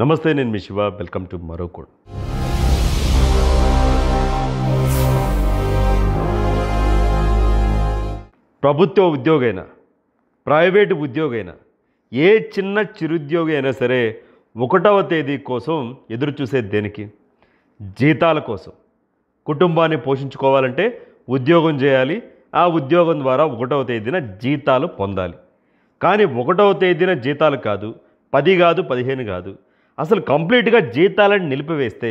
నమస్తే నేను మీ శివ వెల్కమ్ టు మరో కోడ్ ప్రభుత్వ ఉద్యోగైనా ప్రైవేటు ఉద్యోగైనా ఏ చిన్న చిరుద్యోగి అయినా సరే ఒకటవ తేదీ కోసం ఎదురు చూసే దేనికి జీతాల కోసం కుటుంబాన్ని పోషించుకోవాలంటే ఉద్యోగం చేయాలి ఆ ఉద్యోగం ద్వారా ఒకటవ తేదీన జీతాలు పొందాలి కానీ ఒకటవ తేదీన జీతాలు కాదు పది కాదు పదిహేను కాదు అసలు కంప్లీట్గా జీతాలను నిలిపివేస్తే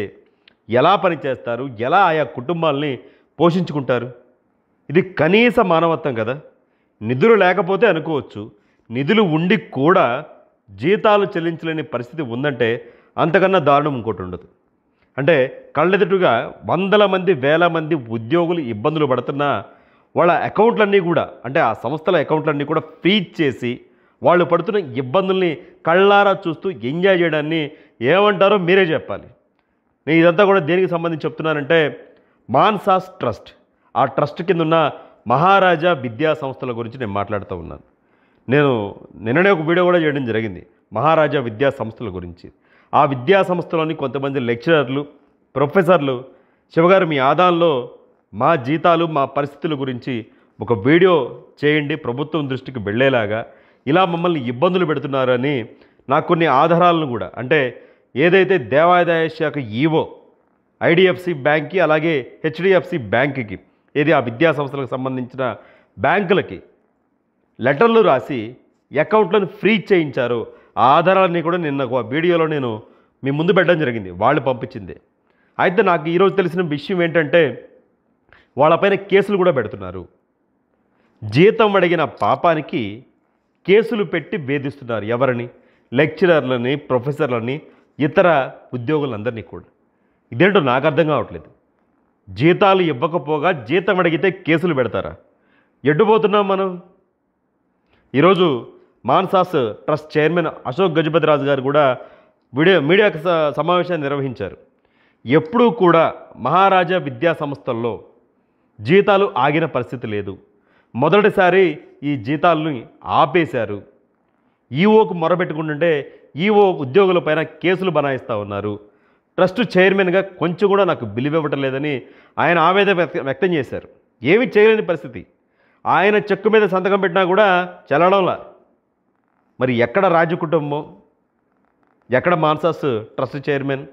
ఎలా పనిచేస్తారు ఎలా ఆయా కుటుంబాలని పోషించుకుంటారు ఇది కనీస మానవత్వం కదా నిధులు లేకపోతే అనుకోవచ్చు నిధులు ఉండి కూడా జీతాలు చెల్లించలేని పరిస్థితి ఉందంటే అంతకన్నా దారుణం ఇంకోటి ఉండదు అంటే కళ్ళెదుటుగా వందల మంది వేల మంది ఉద్యోగులు ఇబ్బందులు పడుతున్నా వాళ్ళ అకౌంట్లన్నీ కూడా అంటే ఆ సంస్థల అకౌంట్లన్నీ కూడా ఫ్రీజ్ చేసి వాళ్ళు పడుతున్న ఇబ్బందుల్ని కళ్ళారా చూస్తూ ఎంజాయ్ చేయడాన్ని ఏమంటారో మీరే చెప్పాలి నేను ఇదంతా కూడా దేనికి సంబంధించి చెప్తున్నానంటే మాన్సాస్ ట్రస్ట్ ఆ ట్రస్ట్ కింద ఉన్న మహారాజా విద్యా సంస్థల గురించి నేను మాట్లాడుతూ ఉన్నాను నేను నిన్ననే ఒక వీడియో కూడా చేయడం జరిగింది మహారాజా విద్యా సంస్థల గురించి ఆ విద్యా సంస్థలోని కొంతమంది లెక్చరర్లు ప్రొఫెసర్లు శివగారు మీ ఆదాంలో మా జీతాలు మా పరిస్థితుల గురించి ఒక వీడియో చేయండి ప్రభుత్వం దృష్టికి వెళ్ళేలాగా ఇలా మమ్మల్ని ఇబ్బందులు పెడుతున్నారని నాకు కొన్ని ఆధారాలను కూడా అంటే ఏదైతే దేవాదాయ శాఖ ఈవో ఐడిఎఫ్సి బ్యాంక్కి అలాగే హెచ్డిఎఫ్సి బ్యాంక్కి ఏది ఆ విద్యా సంస్థలకు సంబంధించిన బ్యాంకులకి లెటర్లు రాసి అకౌంట్లను ఫ్రీ చేయించారు ఆ ఆధారాలన్నీ కూడా నిన్న ఒక వీడియోలో నేను మీ ముందు పెట్టడం జరిగింది వాళ్ళు పంపించింది అయితే నాకు ఈరోజు తెలిసిన విషయం ఏంటంటే వాళ్ళపైన కేసులు కూడా పెడుతున్నారు జీతం అడిగిన పాపానికి కేసులు పెట్టి వేధిస్తున్నారు ఎవరిని లెక్చరర్లని ప్రొఫెసర్లని ఇతర ఉద్యోగులందరినీ కూడా ఇదేంటో నాకు అర్థం కావట్లేదు జీతాలు ఇవ్వకపోగా జీతం అడిగితే కేసులు పెడతారా ఎడ్డుపోతున్నాం మనం ఈరోజు మాన్సాస్ ట్రస్ట్ చైర్మన్ అశోక్ గజపతిరాజు గారు కూడా వీడియో మీడియాకు సమావేశాన్ని నిర్వహించారు ఎప్పుడూ కూడా మహారాజా విద్యా సంస్థల్లో జీతాలు ఆగిన పరిస్థితి లేదు మొదటిసారి ఈ జీతాలని ఆపేశారు ఈఓకు మొరబెట్టుకుంటుంటే ఈఓ ఉద్యోగులపైన కేసులు బనాయిస్తూ ఉన్నారు ట్రస్ట్ చైర్మన్గా కొంచెం కూడా నాకు బిలీవ్ ఇవ్వటం లేదని ఆయన ఆవేదన వ్యక్తం చేశారు ఏమి చేయలేని పరిస్థితి ఆయన చెక్కు మీద సంతకం పెట్టినా కూడా చెల్లడంలా మరి ఎక్కడ రాజకుటుంబం ఎక్కడ మాన్సాస్ ట్రస్ట్ చైర్మన్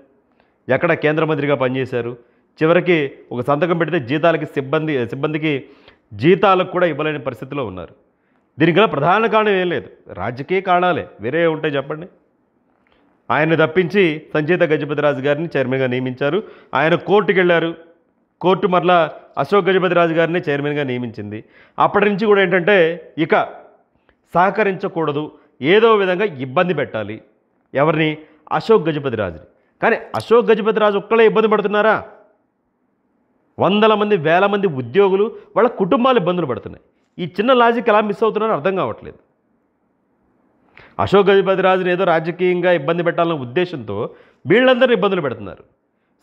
ఎక్కడ కేంద్ర మంత్రిగా పనిచేశారు చివరికి ఒక సంతకం పెడితే జీతాలకి సిబ్బంది సిబ్బందికి జీతాలకు కూడా ఇవ్వలేని పరిస్థితిలో ఉన్నారు దీనికి ప్రధాన కారణం ఏం లేదు రాజకీయ కారణాలే వేరే ఉంటే చెప్పండి ఆయన్ని తప్పించి సంజీత గజపతిరాజు గారిని చైర్మన్గా నియమించారు ఆయన కోర్టుకి వెళ్ళారు కోర్టు మరలా అశోక్ గజపతిరాజు గారిని చైర్మన్గా నియమించింది అప్పటి నుంచి కూడా ఏంటంటే ఇక సహకరించకూడదు ఏదో విధంగా ఇబ్బంది పెట్టాలి ఎవరిని అశోక్ గజపతిరాజుని కానీ అశోక్ గజపతిరాజు ఒక్కడే ఇబ్బంది పడుతున్నారా వందల మంది వేల మంది ఉద్యోగులు వాళ్ళ కుటుంబాలు ఇబ్బందులు పడుతున్నాయి ఈ చిన్న లాజిక్ ఎలా మిస్ అవుతున్నారో అర్థం కావట్లేదు అశోక్ గజపతి రాజుని ఏదో రాజకీయంగా ఇబ్బంది పెట్టాలన్న ఉద్దేశంతో వీళ్ళందరినీ ఇబ్బందులు పెడుతున్నారు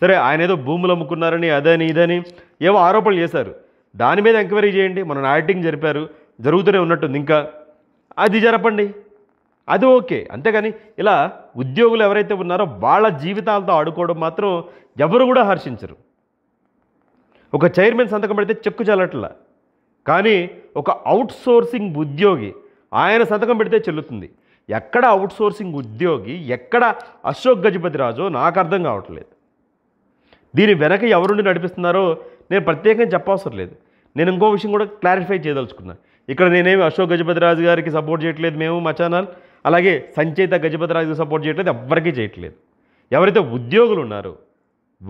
సరే ఆయన ఏదో భూములు అమ్ముకున్నారని అదని ఇదని ఏవో ఆరోపణలు చేశారు దాని మీద ఎంక్వైరీ చేయండి మన ఆడిటింగ్ జరిపారు జరుగుతూనే ఉన్నట్టుంది ఇంకా అది జరపండి అది ఓకే అంతేగాని ఇలా ఉద్యోగులు ఎవరైతే ఉన్నారో వాళ్ళ జీవితాలతో ఆడుకోవడం మాత్రం ఎవరు కూడా హర్షించరు ఒక చైర్మన్ సంతకం పెడితే చెక్కు చెల్లట్లా కానీ ఒక అవుట్ సోర్సింగ్ ఉద్యోగి ఆయన సంతకం పెడితే చెల్లుతుంది ఎక్కడ అవుట్ సోర్సింగ్ ఉద్యోగి ఎక్కడ అశోక్ గజపతి రాజో నాకు అర్థం కావట్లేదు దీని వెనక ఎవరుండి నడిపిస్తున్నారో నేను ప్రత్యేకంగా చెప్పవసరం లేదు నేను ఇంకో విషయం కూడా క్లారిఫై చేయదలుచుకున్నాను ఇక్కడ నేనేమి అశోక్ గజపతి రాజు గారికి సపోర్ట్ చేయట్లేదు మేము మా ఛానల్ అలాగే సంచేత రాజుకి సపోర్ట్ చేయట్లేదు ఎవ్వరికీ చేయట్లేదు ఎవరైతే ఉద్యోగులు ఉన్నారో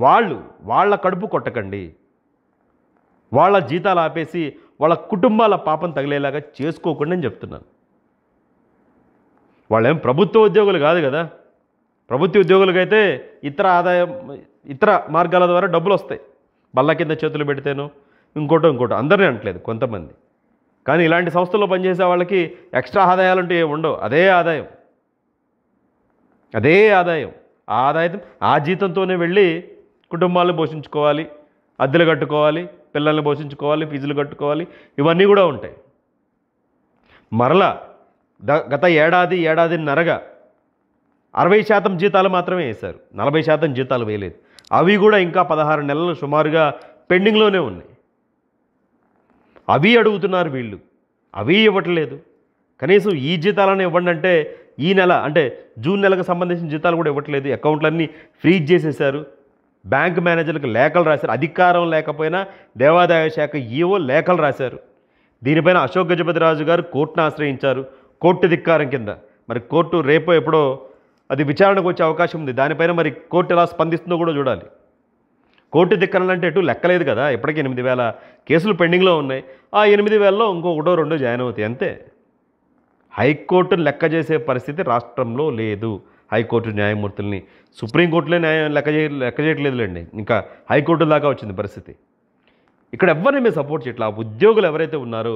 వాళ్ళు వాళ్ళ కడుపు కొట్టకండి వాళ్ళ జీతాలు ఆపేసి వాళ్ళ కుటుంబాల పాపం తగిలేలాగా చేసుకోకుండా అని చెప్తున్నాను వాళ్ళేం ప్రభుత్వ ఉద్యోగులు కాదు కదా ప్రభుత్వ ఉద్యోగులకైతే ఇతర ఆదాయం ఇతర మార్గాల ద్వారా డబ్బులు వస్తాయి బల్ల కింద చేతులు పెడితేను ఇంకోటో ఇంకోటో అందరినీ అంటలేదు కొంతమంది కానీ ఇలాంటి సంస్థల్లో పనిచేసే వాళ్ళకి ఎక్స్ట్రా ఆదాయాలు అంటే ఉండవు అదే ఆదాయం అదే ఆదాయం ఆ ఆదాయం ఆ జీతంతోనే వెళ్ళి కుటుంబాలను పోషించుకోవాలి అద్దెలు కట్టుకోవాలి పిల్లల్ని పోషించుకోవాలి ఫీజులు కట్టుకోవాలి ఇవన్నీ కూడా ఉంటాయి మరలా ద గత ఏడాది ఏడాదిన్నరగా అరవై శాతం జీతాలు మాత్రమే వేశారు నలభై శాతం జీతాలు వేయలేదు అవి కూడా ఇంకా పదహారు నెలలు సుమారుగా పెండింగ్లోనే ఉన్నాయి అవి అడుగుతున్నారు వీళ్ళు అవి ఇవ్వట్లేదు కనీసం ఈ జీతాలను ఇవ్వండి అంటే ఈ నెల అంటే జూన్ నెలకు సంబంధించిన జీతాలు కూడా ఇవ్వట్లేదు అకౌంట్లన్నీ ఫ్రీజ్ చేసేసారు బ్యాంక్ మేనేజర్లకు లేఖలు రాశారు అధికారం లేకపోయినా దేవాదాయ శాఖ ఈవో లేఖలు రాశారు దీనిపైన అశోక్ గజపతిరాజు గారు కోర్టును ఆశ్రయించారు కోర్టు ధిక్కారం కింద మరి కోర్టు రేపో ఎప్పుడో అది విచారణకు వచ్చే అవకాశం ఉంది దానిపైన మరి కోర్టు ఎలా స్పందిస్తుందో కూడా చూడాలి కోర్టు ధిక్కరణ అంటే ఎటు లెక్కలేదు కదా ఇప్పటికీ ఎనిమిది వేల కేసులు పెండింగ్లో ఉన్నాయి ఆ ఎనిమిది వేలలో ఇంకో ఒకటో రెండో జాయిన్ అవుతాయి అంతే హైకోర్టును లెక్క చేసే పరిస్థితి రాష్ట్రంలో లేదు హైకోర్టు న్యాయమూర్తుల్ని సుప్రీంకోర్టులే న్యాయం లెక్క చేయ లెక్క చేయట్లేదులేండి ఇంకా హైకోర్టు దాకా వచ్చింది పరిస్థితి ఇక్కడ ఎవరిని మేము సపోర్ట్ చేయట్లే ఆ ఉద్యోగులు ఎవరైతే ఉన్నారో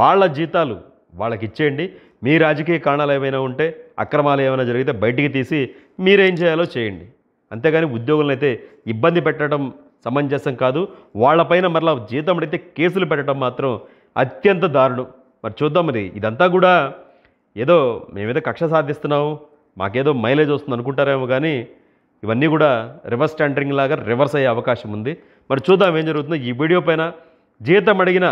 వాళ్ళ జీతాలు వాళ్ళకి ఇచ్చేయండి మీ రాజకీయ కారణాలు ఏమైనా ఉంటే అక్రమాలు ఏమైనా జరిగితే బయటికి తీసి మీరేం చేయాలో చేయండి అంతేగాని ఉద్యోగులను అయితే ఇబ్బంది పెట్టడం సమంజసం కాదు వాళ్ళపైన మరలా జీతం అడిగితే కేసులు పెట్టడం మాత్రం అత్యంత దారుణం మరి చూద్దాం మరి ఇదంతా కూడా ఏదో మేమేదో కక్ష సాధిస్తున్నాము మాకేదో మైలేజ్ వస్తుంది అనుకుంటారేమో కానీ ఇవన్నీ కూడా రివర్స్ టెండరింగ్ లాగా రివర్స్ అయ్యే అవకాశం ఉంది మరి చూద్దాం ఏం జరుగుతుందో ఈ వీడియో పైన జీతం అడిగిన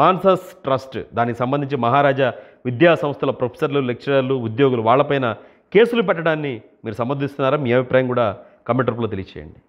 మాన్సస్ ట్రస్ట్ దానికి సంబంధించి మహారాజా విద్యా సంస్థల ప్రొఫెసర్లు లెక్చరర్లు ఉద్యోగులు వాళ్ళపైన కేసులు పెట్టడాన్ని మీరు సమర్థిస్తున్నారా మీ అభిప్రాయం కూడా కమెంట్ రూపంలో తెలియచేయండి